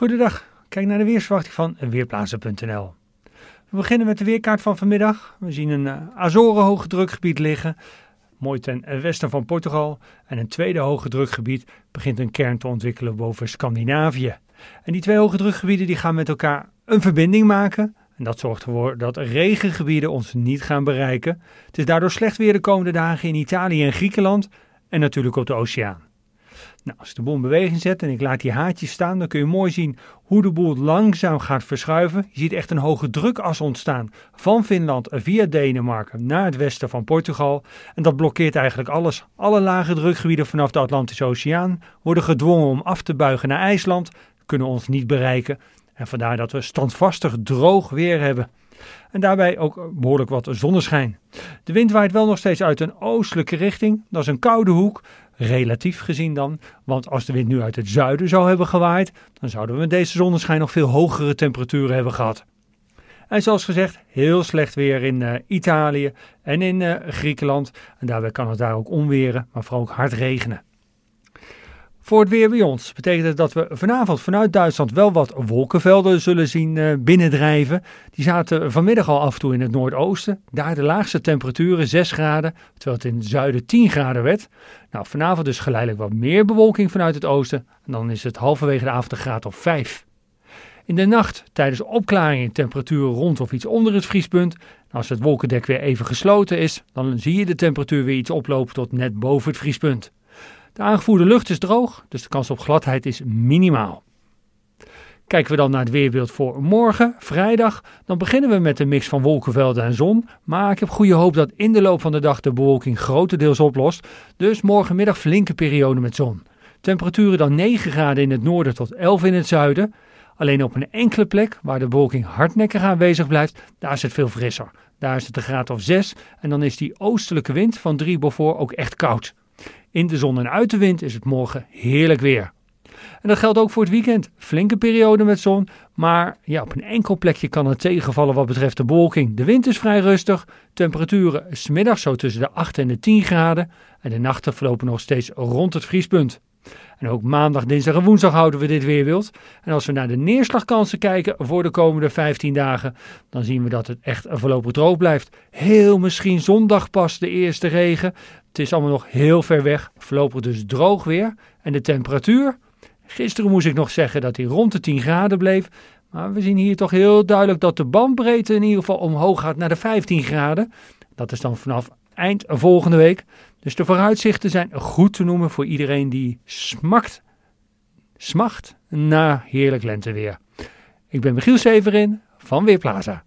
Goedendag, kijk naar de weersverwachting van Weerplaatsen.nl. We beginnen met de weerkaart van vanmiddag. We zien een eh, Azoren hoge drukgebied liggen, mooi ten eh, westen van Portugal. En een tweede hoge drukgebied begint een kern te ontwikkelen boven Scandinavië. En die twee hoge drukgebieden die gaan met elkaar een verbinding maken. En dat zorgt ervoor dat regengebieden ons niet gaan bereiken. Het is daardoor slecht weer de komende dagen in Italië en Griekenland en natuurlijk op de oceaan. Nou, als ik de boel in beweging zet en ik laat die haartjes staan, dan kun je mooi zien hoe de boel langzaam gaat verschuiven. Je ziet echt een hoge drukas ontstaan van Finland via Denemarken naar het westen van Portugal. En dat blokkeert eigenlijk alles. Alle lage drukgebieden vanaf de Atlantische Oceaan worden gedwongen om af te buigen naar IJsland, kunnen ons niet bereiken. En vandaar dat we standvastig droog weer hebben. En daarbij ook behoorlijk wat zonneschijn. De wind waait wel nog steeds uit een oostelijke richting. Dat is een koude hoek, relatief gezien dan. Want als de wind nu uit het zuiden zou hebben gewaaid, dan zouden we met deze zonneschijn nog veel hogere temperaturen hebben gehad. En zoals gezegd, heel slecht weer in eh, Italië en in eh, Griekenland. En daarbij kan het daar ook onweren, maar vooral ook hard regenen. Voor het weer bij ons betekent het dat we vanavond vanuit Duitsland wel wat wolkenvelden zullen zien eh, binnendrijven. Die zaten vanmiddag al af en toe in het noordoosten. Daar de laagste temperaturen 6 graden, terwijl het in het zuiden 10 graden werd. Nou, vanavond dus geleidelijk wat meer bewolking vanuit het oosten. En dan is het halverwege de avond een graad of 5. In de nacht tijdens opklaringen temperatuur rond of iets onder het vriespunt. Als het wolkendek weer even gesloten is, dan zie je de temperatuur weer iets oplopen tot net boven het vriespunt. De aangevoerde lucht is droog, dus de kans op gladheid is minimaal. Kijken we dan naar het weerbeeld voor morgen, vrijdag, dan beginnen we met een mix van wolkenvelden en zon. Maar ik heb goede hoop dat in de loop van de dag de bewolking grotendeels oplost. Dus morgenmiddag flinke periode met zon. Temperaturen dan 9 graden in het noorden tot 11 in het zuiden. Alleen op een enkele plek waar de bewolking hardnekkig aanwezig blijft, daar is het veel frisser. Daar is het een graad of 6 en dan is die oostelijke wind van 3 Beaufort ook echt koud. In de zon en uit de wind is het morgen heerlijk weer. En dat geldt ook voor het weekend. Flinke periode met zon, maar ja, op een enkel plekje kan het tegenvallen wat betreft de bewolking. De wind is vrij rustig, temperaturen smiddags zo tussen de 8 en de 10 graden en de nachten verlopen nog steeds rond het vriespunt. En ook maandag, dinsdag en woensdag houden we dit weerbeeld. En als we naar de neerslagkansen kijken voor de komende 15 dagen, dan zien we dat het echt voorlopig droog blijft. Heel misschien zondag pas de eerste regen. Het is allemaal nog heel ver weg. Voorlopig dus droog weer. En de temperatuur? Gisteren moest ik nog zeggen dat hij rond de 10 graden bleef. Maar we zien hier toch heel duidelijk dat de bandbreedte in ieder geval omhoog gaat naar de 15 graden. Dat is dan vanaf eind volgende week. Dus de vooruitzichten zijn goed te noemen voor iedereen die smakt, smacht naar heerlijk lenteweer. Ik ben Michiel Severin van Weerplaza.